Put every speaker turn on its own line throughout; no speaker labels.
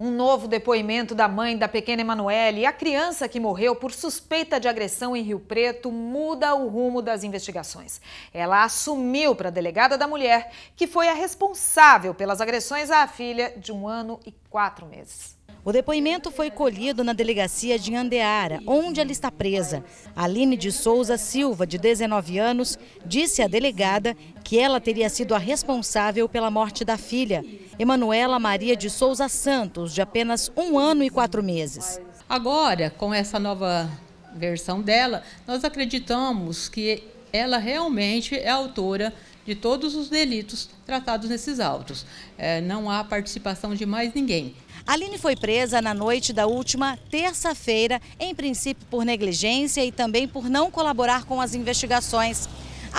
Um novo depoimento da mãe da pequena Emanuele, a criança que morreu por suspeita de agressão em Rio Preto, muda o rumo das investigações. Ela assumiu para a delegada da mulher, que foi a responsável pelas agressões à filha de um ano e quatro meses. O depoimento foi colhido na delegacia de Andeara, onde ela está presa.
Aline de Souza Silva, de 19 anos, disse à delegada que ela teria sido a responsável pela morte da filha, Emanuela Maria de Souza Santos,
de apenas um ano e quatro meses. Agora, com essa nova versão dela, nós acreditamos que ela realmente é autora de todos os delitos tratados nesses autos. É, não há participação de mais ninguém.
Aline foi presa na noite da última terça-feira, em princípio por negligência e também por não colaborar com as investigações.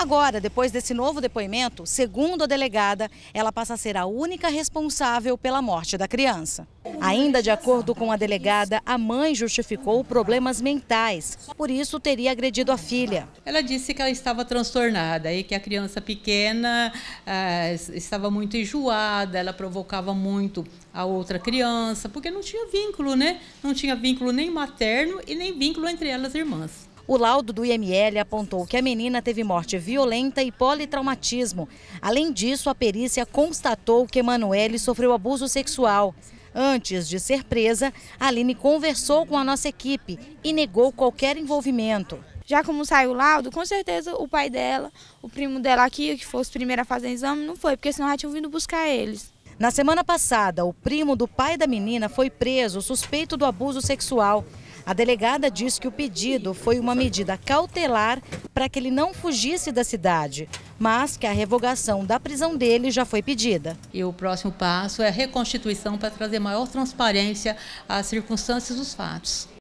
Agora, depois desse novo depoimento, segundo a delegada, ela passa a ser a única responsável pela morte da criança. Ainda de acordo com a delegada, a mãe justificou problemas mentais, por isso
teria agredido a filha. Ela disse que ela estava transtornada e que a criança pequena ah, estava muito enjoada, ela provocava muito a outra criança, porque não tinha vínculo, né? Não tinha vínculo nem materno e nem vínculo entre elas irmãs.
O laudo do IML apontou que a menina teve morte violenta e politraumatismo. Além disso, a perícia constatou que Emanuele sofreu abuso sexual. Antes de ser presa, Aline conversou com a nossa equipe e negou qualquer envolvimento. Já como saiu o laudo, com certeza o pai dela, o primo dela aqui, que fosse primeiro a fazer exame, não foi, porque senão já tinham vindo buscar eles. Na semana passada, o primo do pai da menina foi preso suspeito do abuso sexual. A delegada diz que o pedido foi uma medida cautelar para que ele não fugisse da cidade, mas que a revogação
da prisão dele já foi pedida. E o próximo passo é a reconstituição para trazer maior transparência às circunstâncias dos fatos.